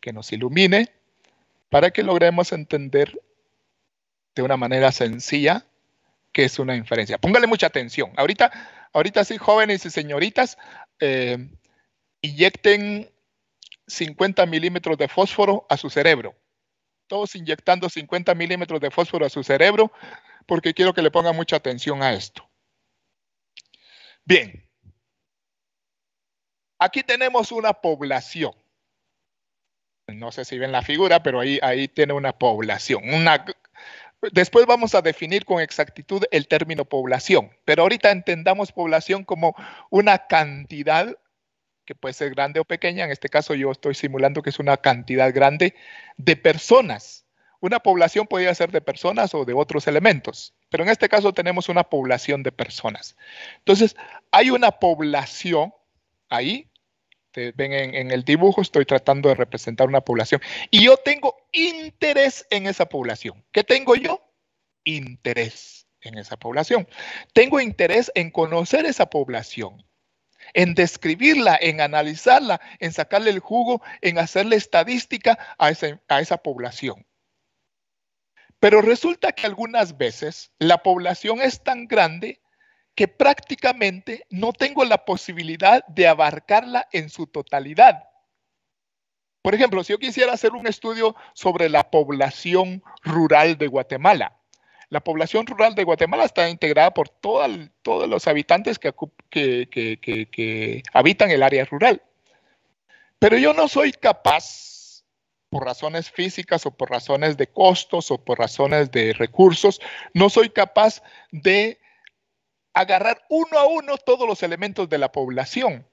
que nos ilumine para que logremos entender de una manera sencilla que es una inferencia. Póngale mucha atención. Ahorita, ahorita sí, jóvenes y señoritas, eh, inyecten 50 milímetros de fósforo a su cerebro. Todos inyectando 50 milímetros de fósforo a su cerebro, porque quiero que le pongan mucha atención a esto. Bien. Aquí tenemos una población. No sé si ven la figura, pero ahí, ahí tiene una población, una Después vamos a definir con exactitud el término población, pero ahorita entendamos población como una cantidad que puede ser grande o pequeña, en este caso yo estoy simulando que es una cantidad grande de personas. Una población podría ser de personas o de otros elementos, pero en este caso tenemos una población de personas. Entonces, hay una población ahí este, ven en, el dibujo, estoy tratando de representar una población. Y yo tengo interés en esa población. ¿Qué tengo yo? Interés en esa población. Tengo interés en conocer esa población, en describirla, en analizarla, en sacarle el jugo, en hacerle estadística a esa, a esa población. Pero resulta que algunas veces la población es tan grande que prácticamente no tengo la posibilidad de abarcarla en su totalidad. Por ejemplo, si yo quisiera hacer un estudio sobre la población rural de Guatemala, la población rural de Guatemala está integrada por todos los habitantes que, habitan el área rural. Pero yo no soy capaz, por razones físicas o por razones de costos o por razones de recursos, no soy capaz de agarrar uno a uno todos los elementos de la población,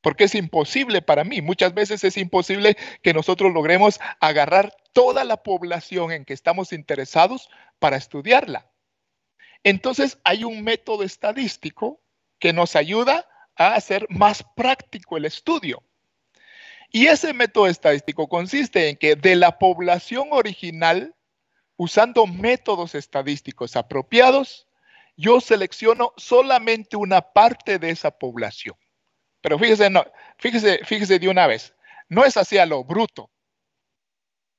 porque es imposible para mí. Muchas veces es imposible que nosotros logremos agarrar toda la población en que estamos interesados para estudiarla. Entonces hay un método estadístico que nos ayuda a hacer más práctico el estudio. Y ese método estadístico consiste en que de la población original, usando métodos estadísticos apropiados, yo selecciono solamente una parte de esa población. Pero fíjese, no, fíjese, fíjese de una vez, no es así a lo bruto,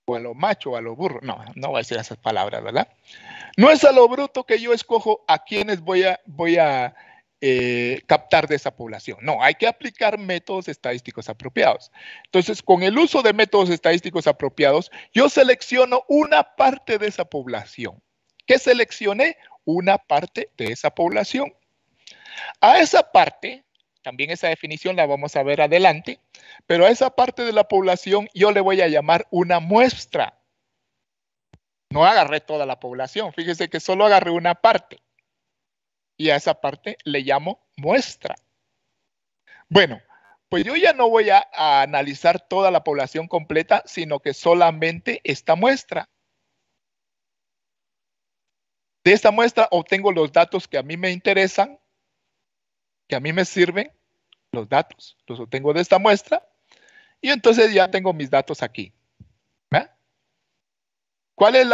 o a lo macho, o a lo burro, no, no voy a decir esas palabras, ¿verdad? No es a lo bruto que yo escojo a quienes voy a, voy a eh, captar de esa población. No, hay que aplicar métodos estadísticos apropiados. Entonces, con el uso de métodos estadísticos apropiados, yo selecciono una parte de esa población. ¿Qué seleccioné? una parte de esa población. A esa parte, también esa definición la vamos a ver adelante, pero a esa parte de la población yo le voy a llamar una muestra. No agarré toda la población, fíjese que solo agarré una parte. Y a esa parte le llamo muestra. Bueno, pues yo ya no voy a, analizar toda la población completa, sino que solamente esta muestra. De esta muestra obtengo los datos que a mí me interesan, que a mí me sirven, los datos, los obtengo de esta muestra, y entonces ya tengo mis datos aquí. ¿Cuál es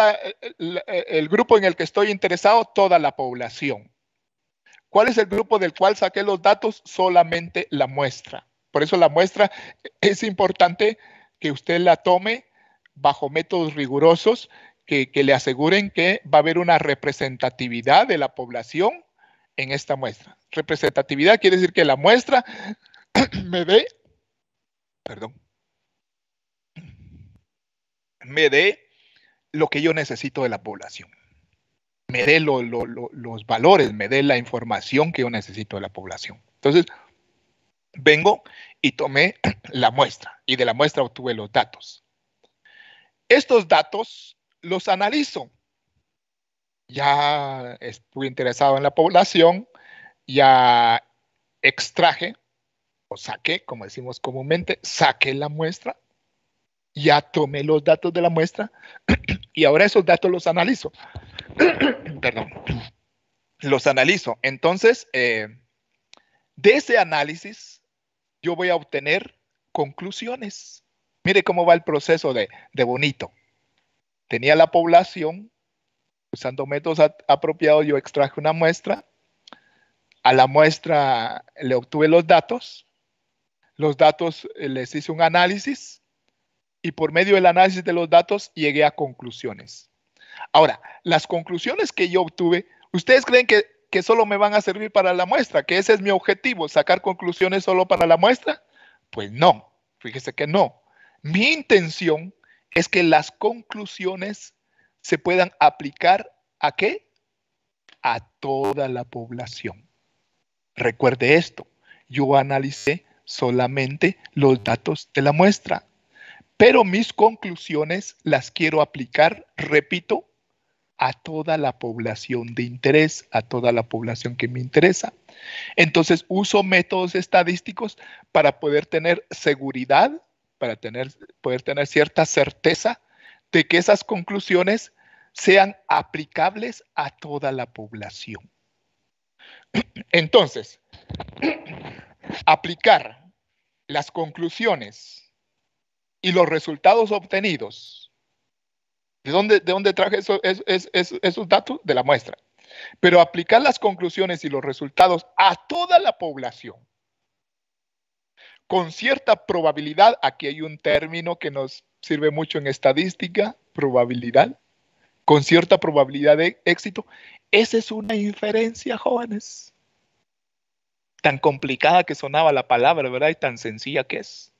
el grupo en el que estoy interesado? Toda la población. ¿Cuál es el grupo del cual saqué los datos? Solamente la muestra. Por eso la muestra es importante que usted la tome bajo métodos rigurosos que, le aseguren que va a haber una representatividad de la población en esta muestra. Representatividad quiere decir que la muestra me dé, perdón, me dé lo que yo necesito de la población. Me dé los valores, me dé la información que yo necesito de la población. Entonces, vengo y tomé la muestra y de la muestra obtuve los datos. Estos datos los analizo. Ya estoy interesado en la población, ya extraje o saqué, como decimos comúnmente, saqué la muestra, ya tomé los datos de la muestra y ahora esos datos los analizo. Perdón, los analizo. Entonces, eh, de ese análisis, yo voy a obtener conclusiones. Mire cómo va el proceso de, de bonito tenía la población, usando métodos apropiados, yo extraje una muestra, a la muestra le obtuve los datos, los datos eh, les hice un análisis y por medio del análisis de los datos llegué a conclusiones. Ahora, las conclusiones que yo obtuve, ¿ustedes creen que, que solo me van a servir para la muestra? ¿Que ese es mi objetivo, sacar conclusiones solo para la muestra? Pues no, fíjese que no. Mi intención es que las conclusiones se puedan aplicar a qué? A toda la población. Recuerde esto, yo analicé solamente los datos de la muestra, pero mis conclusiones las quiero aplicar, repito, a toda la población de interés, a toda la población que me interesa. Entonces uso métodos estadísticos para poder tener seguridad para tener, poder tener cierta certeza de que esas conclusiones sean aplicables a toda la población. Entonces, aplicar las conclusiones y los resultados obtenidos. ¿De dónde, de dónde traje eso, esos datos? De la muestra. Pero aplicar las conclusiones y los resultados a toda la población con cierta probabilidad, aquí hay un término que nos sirve mucho en estadística, probabilidad, con cierta probabilidad de éxito. Esa es una inferencia, jóvenes. Tan complicada que sonaba la palabra, ¿verdad? Y tan sencilla que es.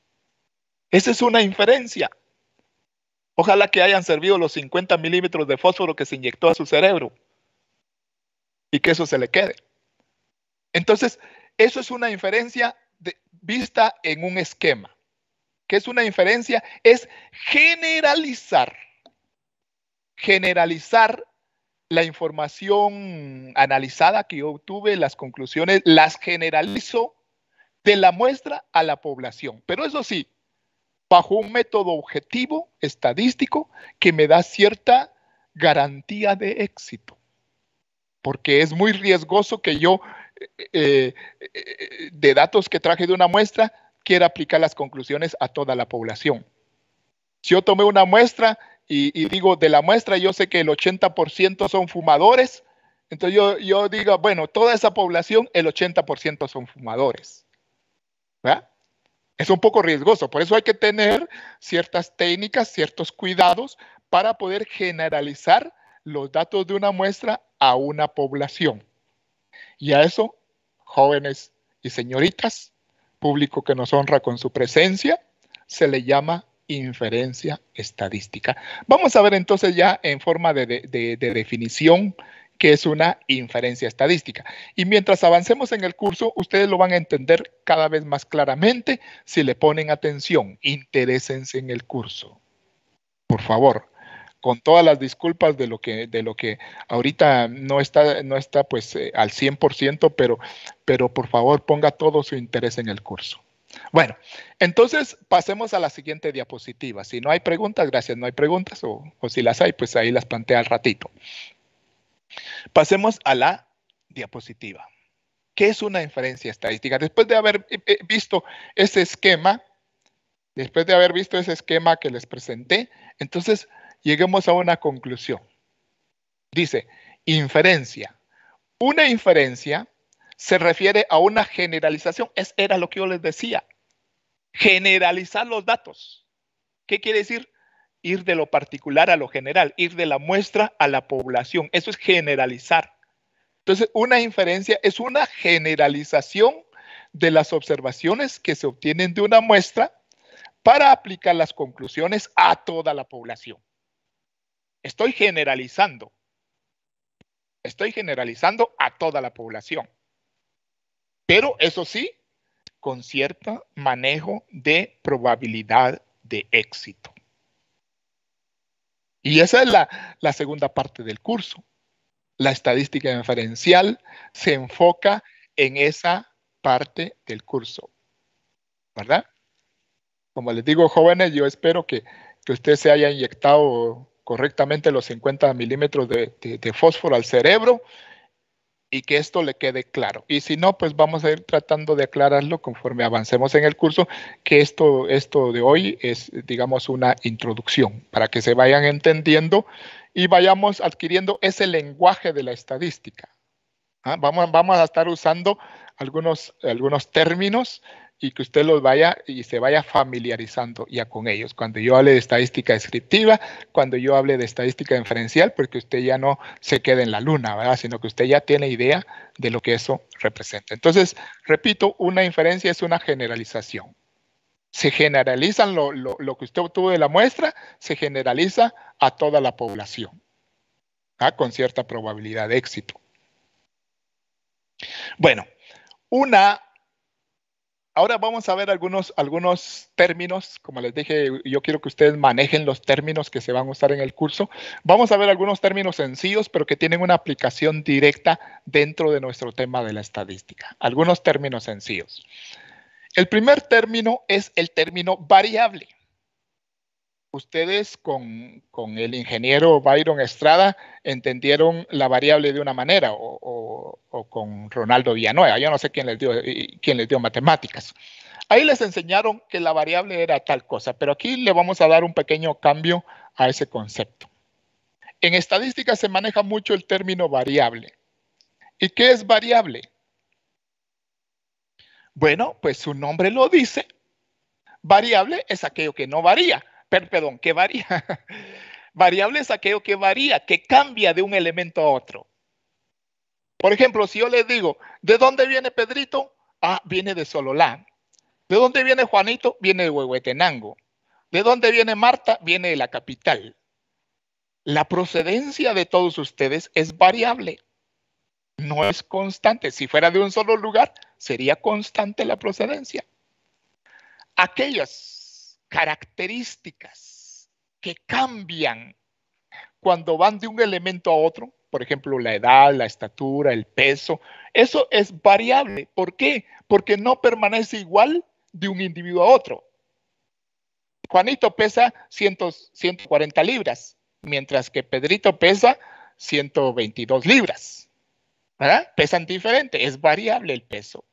Esa es una inferencia. Ojalá que hayan servido los 50 milímetros de fósforo que se inyectó a su cerebro y que eso se le quede. Entonces, eso es una inferencia vista en un esquema. que es una inferencia? Es generalizar. Generalizar la información analizada que yo obtuve, las conclusiones, las generalizo de la muestra a la población. Pero eso sí, bajo un método objetivo, estadístico, que me da cierta garantía de éxito. Porque es muy riesgoso que yo eh, de datos que traje de una muestra, quiero aplicar las conclusiones a toda la población. Si yo tomé una muestra y, digo, de la muestra yo sé que el 80% son fumadores, entonces yo, digo, bueno, toda esa población, el 80% son fumadores. Es un poco riesgoso, por eso hay que tener ciertas técnicas, ciertos cuidados para poder generalizar los datos de una muestra a una población. Y a eso, jóvenes y señoritas, público que nos honra con su presencia, se le llama inferencia estadística. Vamos a ver entonces ya en forma de, definición qué es una inferencia estadística. Y mientras avancemos en el curso, ustedes lo van a entender cada vez más claramente si le ponen atención, interésense en el curso. Por favor, con todas las disculpas de lo que, de lo que ahorita no está, no está pues eh, al 100%, pero, pero por favor ponga todo su interés en el curso. Bueno, entonces pasemos a la siguiente diapositiva. Si no hay preguntas, gracias, no hay preguntas, o, o si las hay, pues ahí las plantea al ratito. Pasemos a la diapositiva. ¿Qué es una inferencia estadística? Después de haber eh, eh, visto ese esquema, después de haber visto ese esquema que les presenté, entonces lleguemos a una conclusión. Dice, inferencia. Una inferencia se refiere a una generalización. Es, era lo que yo les decía. Generalizar los datos. ¿Qué quiere decir? Ir de lo particular a lo general, ir de la muestra a la población. Eso es generalizar. Entonces, una inferencia es una generalización de las observaciones que se obtienen de una muestra para aplicar las conclusiones a toda la población. Estoy generalizando. Estoy generalizando a toda la población. Pero eso sí, con cierto manejo de probabilidad de éxito. Y esa es la, segunda parte del curso. La estadística inferencial se enfoca en esa parte del curso. ¿Verdad? Como les digo, jóvenes, yo espero que, que usted se haya inyectado correctamente los 50 milímetros de, fósforo al cerebro y que esto le quede claro. Y si no, pues vamos a ir tratando de aclararlo conforme avancemos en el curso, que esto, esto de hoy es, digamos, una introducción para que se vayan entendiendo y vayamos adquiriendo ese lenguaje de la estadística. Ah, vamos, vamos a estar usando algunos, algunos términos y que usted los vaya y se vaya familiarizando ya con ellos. Cuando yo hable de estadística descriptiva, cuando yo hable de estadística inferencial, porque usted ya no se quede en la luna, ¿verdad? Sino que usted ya tiene idea de lo que eso representa. Entonces, repito, una inferencia es una generalización. Se generalizan lo, que usted obtuvo de la muestra, se generaliza a toda la población, ¿ah? con cierta probabilidad de éxito. Bueno, una Ahora vamos a ver algunos, algunos términos, como les dije, yo quiero que ustedes manejen los términos que se van a usar en el curso. Vamos a ver algunos términos sencillos, pero que tienen una aplicación directa dentro de nuestro tema de la estadística. Algunos términos sencillos. El primer término es el término variable ustedes con, el ingeniero Byron Estrada entendieron la variable de una manera o, con Ronaldo Villanueva, yo no sé quién les, dio, quién les dio matemáticas. Ahí les enseñaron que la variable era tal cosa, pero aquí le vamos a dar un pequeño cambio a ese concepto. En estadística se maneja mucho el término variable. ¿Y qué es variable? Bueno, pues su nombre lo dice. Variable es aquello que no varía perdón, que varía. Variable es aquello que varía, que cambia de un elemento a otro. Por ejemplo, si yo les digo, ¿de dónde viene Pedrito? Ah, viene de Sololá. ¿De dónde viene Juanito? Viene de Huehuetenango. ¿De dónde viene Marta? Viene de la capital. La procedencia de todos ustedes es variable, no es constante. Si fuera de un solo lugar, sería constante la procedencia. Aquellas características que cambian cuando van de un elemento a otro, por ejemplo, la edad, la estatura, el peso, eso es variable. ¿Por qué? Porque no permanece igual de un individuo a otro. Juanito pesa 140 libras, mientras que Pedrito pesa 122 libras. ¿Verdad? Pesan diferente, es variable el peso.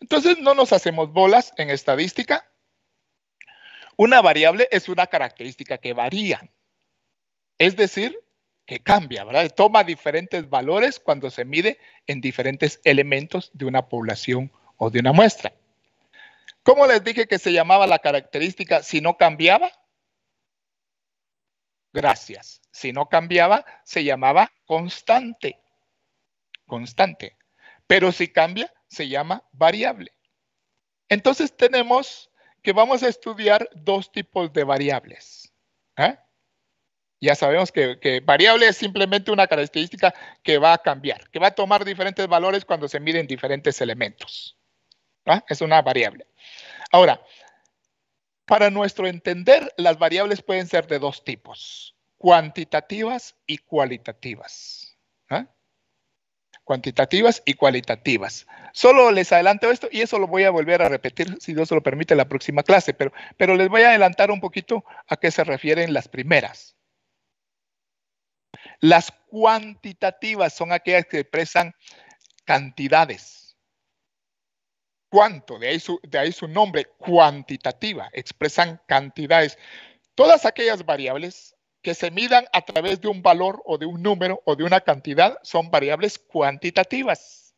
Entonces no nos hacemos bolas en estadística, una variable es una característica que varía, es decir, que cambia, ¿verdad? Toma diferentes valores cuando se mide en diferentes elementos de una población o de una muestra. ¿Cómo les dije que se llamaba la característica si no cambiaba? Gracias. Si no cambiaba, se llamaba constante. Constante. Pero si cambia, se llama variable. Entonces tenemos vamos a estudiar dos tipos de variables. ¿eh? Ya sabemos que, variable es simplemente una característica que va a cambiar, que va a tomar diferentes valores cuando se miden diferentes elementos. Es una variable. Ahora, para nuestro entender, las variables pueden ser de dos tipos, cuantitativas y cualitativas cuantitativas y cualitativas. Solo les adelanto esto y eso lo voy a volver a repetir, si Dios lo permite, en la próxima clase, pero, pero les voy a adelantar un poquito a qué se refieren las primeras. Las cuantitativas son aquellas que expresan cantidades. ¿Cuánto? De ahí de ahí su nombre, cuantitativa, expresan cantidades. Todas aquellas variables que se midan a través de un valor o de un número o de una cantidad son variables cuantitativas.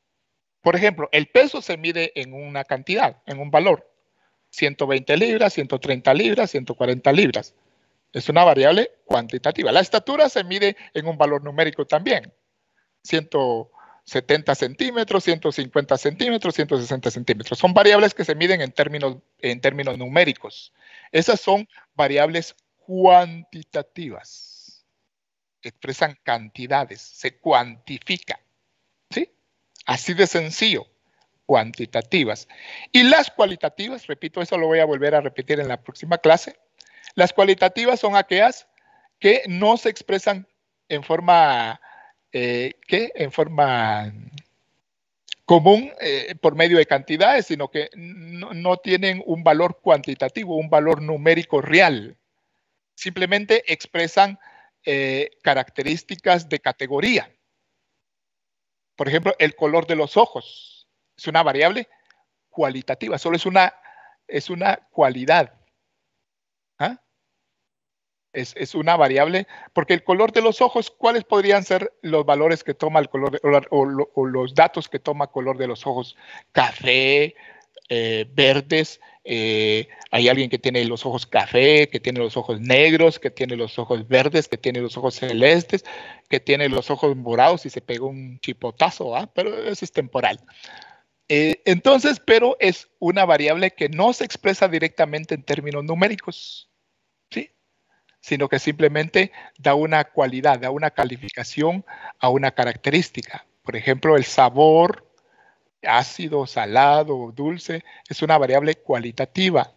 Por ejemplo, el peso se mide en una cantidad, en un valor. 120 libras, 130 libras, 140 libras. Es una variable cuantitativa. La estatura se mide en un valor numérico también. 170 centímetros, 150 centímetros, 160 centímetros. Son variables que se miden en términos, en términos numéricos. Esas son variables cuantitativas. Expresan cantidades, se cuantifica. ¿Sí? Así de sencillo, cuantitativas. Y las cualitativas, repito, eso lo voy a volver a repetir en la próxima clase. Las cualitativas son aquellas que no se expresan en forma, eh, en forma común eh, por medio de cantidades, sino que no, tienen un valor cuantitativo, un valor numérico real simplemente expresan eh, características de categoría. Por ejemplo, el color de los ojos es una variable cualitativa, solo es una, es una cualidad. ¿Ah? Es, una variable, porque el color de los ojos, ¿cuáles podrían ser los valores que toma el color o, los datos que toma color de los ojos? Café, eh, verdes, eh, hay alguien que tiene los ojos café, que tiene los ojos negros, que tiene los ojos verdes, que tiene los ojos celestes, que tiene los ojos morados y se pega un chipotazo, ¿ah? pero eso es temporal. Eh, entonces, pero es una variable que no se expresa directamente en términos numéricos, ¿sí? sino que simplemente da una cualidad, da una calificación a una característica. Por ejemplo, el sabor ácido, salado, dulce, es una variable cualitativa.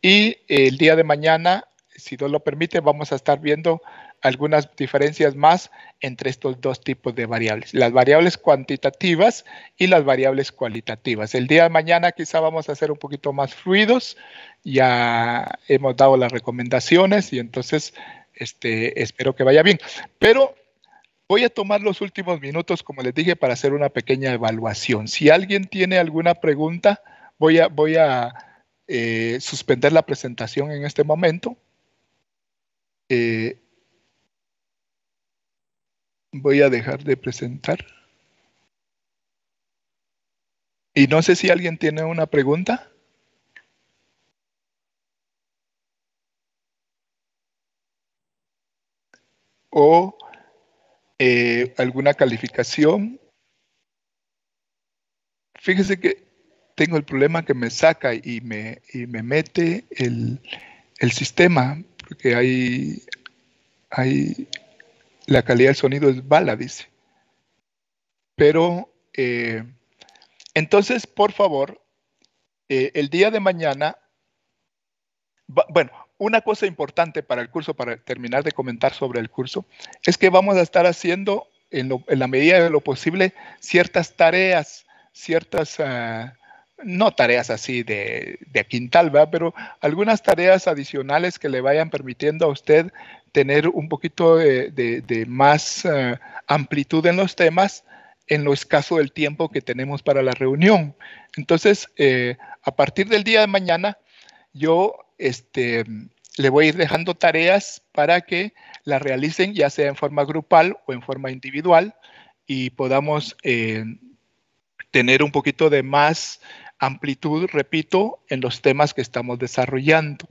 Y el día de mañana, si Dios lo permite, vamos a estar viendo algunas diferencias más entre estos dos tipos de variables, las variables cuantitativas y las variables cualitativas. El día de mañana quizá vamos a ser un poquito más fluidos, ya hemos dado las recomendaciones y entonces este, espero que vaya bien. Pero Voy a tomar los últimos minutos, como les dije, para hacer una pequeña evaluación. Si alguien tiene alguna pregunta, voy a, voy a eh, suspender la presentación en este momento. Eh, voy a dejar de presentar. Y no sé si alguien tiene una pregunta. O eh, alguna calificación. Fíjese que tengo el problema que me saca y me, mete el, sistema, porque hay, hay, la calidad del sonido es bala, dice. Pero eh, entonces, por favor, eh, el día de mañana, bueno, una cosa importante para el curso, para terminar de comentar sobre el curso, es que vamos a estar haciendo en, la medida de lo posible ciertas tareas, ciertas, ah, no tareas así de, quintal, pero algunas tareas adicionales que le vayan permitiendo a usted tener un poquito de, más ah, amplitud en los temas en lo escaso del tiempo que tenemos para la reunión. Entonces, eh, a partir del día de mañana, yo este, le voy a ir dejando tareas para que las realicen ya sea en forma grupal o en forma individual y podamos eh, tener un poquito de más amplitud, repito, en los temas que estamos desarrollando.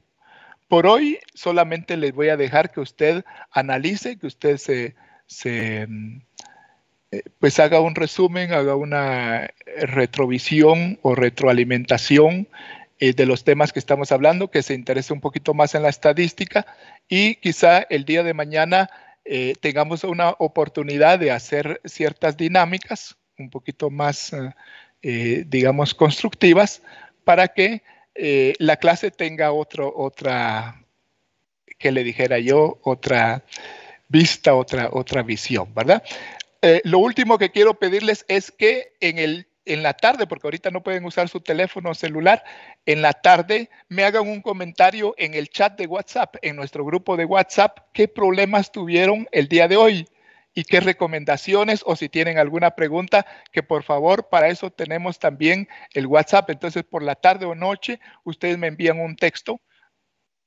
Por hoy solamente les voy a dejar que usted analice, que usted se, se eh, pues haga un resumen, haga una retrovisión o retroalimentación eh, de los temas que estamos hablando, que se interese un poquito más en la estadística y quizá el día de mañana eh, tengamos una oportunidad de hacer ciertas dinámicas un poquito más, eh, digamos, constructivas para que la clase tenga otro, otra, que le dijera yo, otra vista, otra, otra visión, ¿verdad? lo último que quiero pedirles es que en el en la tarde, porque ahorita no pueden usar su teléfono celular, en la tarde me hagan un comentario en el chat de WhatsApp, en nuestro grupo de WhatsApp, qué problemas tuvieron el día de hoy y qué recomendaciones o si tienen alguna pregunta, que por favor, para eso tenemos también el WhatsApp. Entonces, por la tarde o noche, ustedes me envían un texto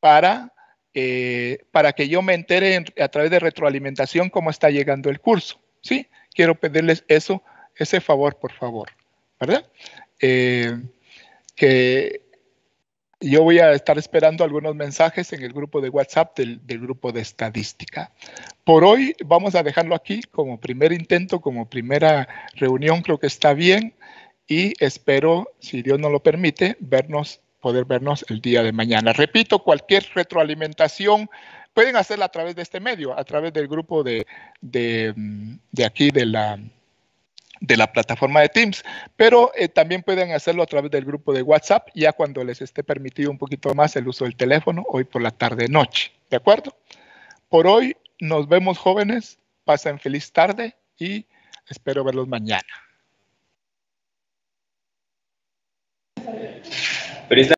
para, eh, que yo me entere a través de retroalimentación cómo está llegando el curso. ¿sí? Quiero pedirles eso, ese favor, por favor. ¿verdad? Eh, que yo voy a estar esperando algunos mensajes en el grupo de WhatsApp del, grupo de estadística. Por hoy vamos a dejarlo aquí como primer intento, como primera reunión, creo que está bien y espero, si Dios nos lo permite, vernos, poder vernos el día de mañana. Repito, cualquier retroalimentación pueden hacerla a través de este medio, a través del grupo de, de aquí de la de la plataforma de Teams, pero eh, también pueden hacerlo a través del grupo de WhatsApp, ya cuando les esté permitido un poquito más el uso del teléfono, hoy por la tarde-noche, ¿de acuerdo? Por hoy nos vemos jóvenes, pasen feliz tarde y espero verlos mañana.